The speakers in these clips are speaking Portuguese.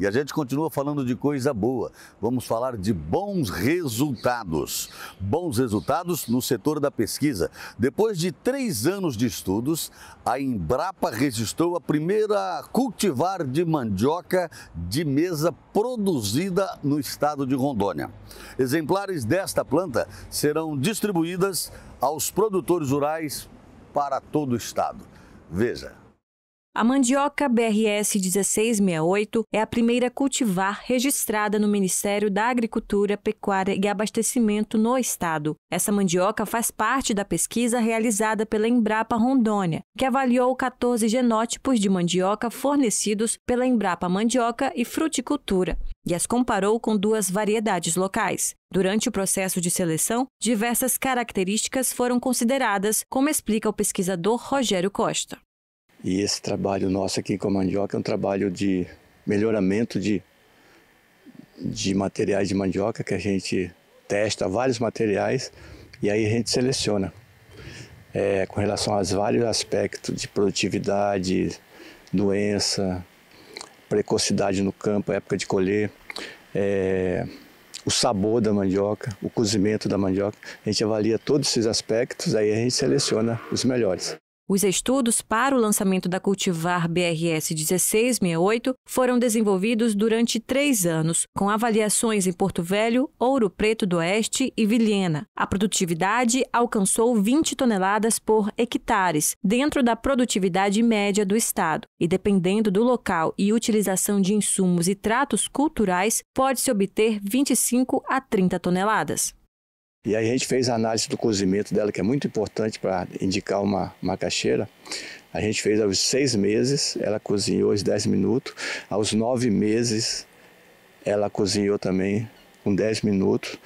E a gente continua falando de coisa boa. Vamos falar de bons resultados. Bons resultados no setor da pesquisa. Depois de três anos de estudos, a Embrapa registrou a primeira cultivar de mandioca de mesa produzida no estado de Rondônia. Exemplares desta planta serão distribuídas aos produtores rurais para todo o estado. Veja, a mandioca BRS 1668 é a primeira cultivar registrada no Ministério da Agricultura, Pecuária e Abastecimento no estado. Essa mandioca faz parte da pesquisa realizada pela Embrapa Rondônia, que avaliou 14 genótipos de mandioca fornecidos pela Embrapa Mandioca e Fruticultura e as comparou com duas variedades locais. Durante o processo de seleção, diversas características foram consideradas, como explica o pesquisador Rogério Costa. E esse trabalho nosso aqui a mandioca é um trabalho de melhoramento de, de materiais de mandioca que a gente testa vários materiais e aí a gente seleciona. É, com relação aos vários aspectos de produtividade, doença, precocidade no campo, época de colher, é, o sabor da mandioca, o cozimento da mandioca. A gente avalia todos esses aspectos, aí a gente seleciona os melhores. Os estudos para o lançamento da cultivar BRS 1668 foram desenvolvidos durante três anos, com avaliações em Porto Velho, Ouro Preto do Oeste e Vilhena. A produtividade alcançou 20 toneladas por hectares, dentro da produtividade média do estado, e dependendo do local e utilização de insumos e tratos culturais, pode-se obter 25 a 30 toneladas. E aí a gente fez a análise do cozimento dela, que é muito importante para indicar uma macaxeira. A gente fez aos seis meses, ela cozinhou aos dez minutos. Aos nove meses, ela cozinhou também com dez minutos.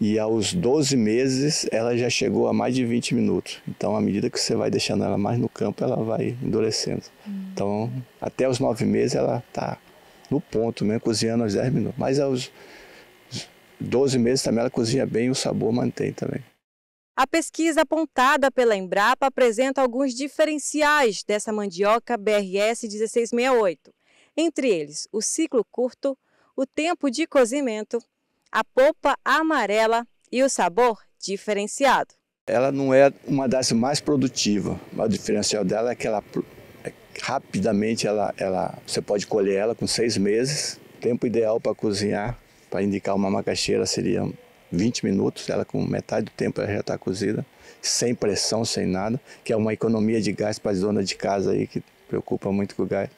E aos 12 meses ela já chegou a mais de 20 minutos. Então, à medida que você vai deixando ela mais no campo, ela vai endurecendo. Então, até os 9 meses ela está no ponto mesmo, cozinhando aos 10 minutos. Mas aos 12 meses também ela cozinha bem e o sabor mantém também. A pesquisa apontada pela Embrapa apresenta alguns diferenciais dessa mandioca BRS 1668. Entre eles, o ciclo curto, o tempo de cozimento, a polpa amarela e o sabor diferenciado. Ela não é uma das mais produtivas, mas o diferencial dela é que ela é rapidamente ela, ela, você pode colher ela com seis meses, tempo ideal para cozinhar para indicar uma macaxeira seria 20 minutos, ela com metade do tempo ela já está cozida, sem pressão, sem nada, que é uma economia de gás para as donas de casa aí que preocupa muito com o gás.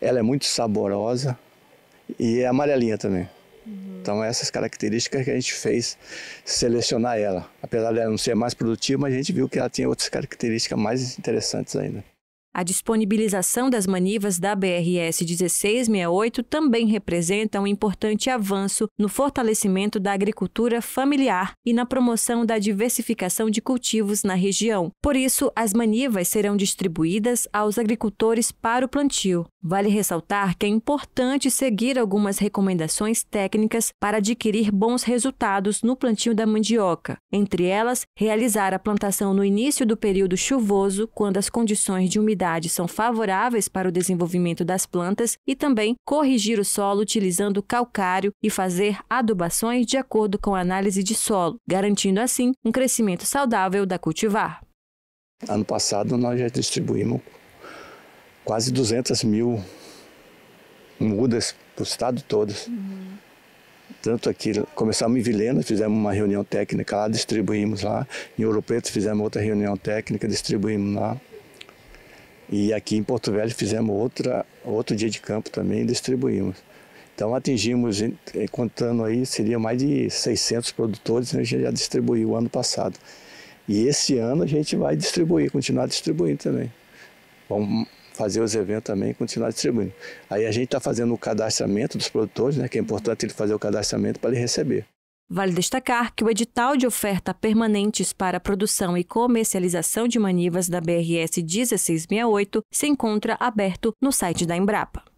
Ela é muito saborosa e é amarelinha também. Uhum. Então essas características que a gente fez selecionar ela. Apesar dela não ser mais produtiva, a gente viu que ela tinha outras características mais interessantes ainda. A disponibilização das manivas da BRS 1668 também representa um importante avanço no fortalecimento da agricultura familiar e na promoção da diversificação de cultivos na região. Por isso, as manivas serão distribuídas aos agricultores para o plantio. Vale ressaltar que é importante seguir algumas recomendações técnicas para adquirir bons resultados no plantio da mandioca. Entre elas, realizar a plantação no início do período chuvoso, quando as condições de umidade umidade são favoráveis para o desenvolvimento das plantas e também corrigir o solo utilizando calcário e fazer adubações de acordo com a análise de solo, garantindo assim um crescimento saudável da cultivar. Ano passado nós já distribuímos quase 200 mil mudas para o estado todo. Uhum. Tanto aqui, começamos em Vilena, fizemos uma reunião técnica lá, distribuímos lá. Em Ouro Preto fizemos outra reunião técnica, distribuímos lá. E aqui em Porto Velho fizemos outra, outro dia de campo também e distribuímos. Então atingimos, eh, contando aí, seria mais de 600 produtores, né, a gente já distribuiu ano passado. E esse ano a gente vai distribuir, continuar distribuindo também. Vamos fazer os eventos também e continuar distribuindo. Aí a gente está fazendo o cadastramento dos produtores, né, que é importante ele fazer o cadastramento para ele receber. Vale destacar que o edital de oferta permanentes para a produção e comercialização de manivas da BRS 1668 se encontra aberto no site da Embrapa.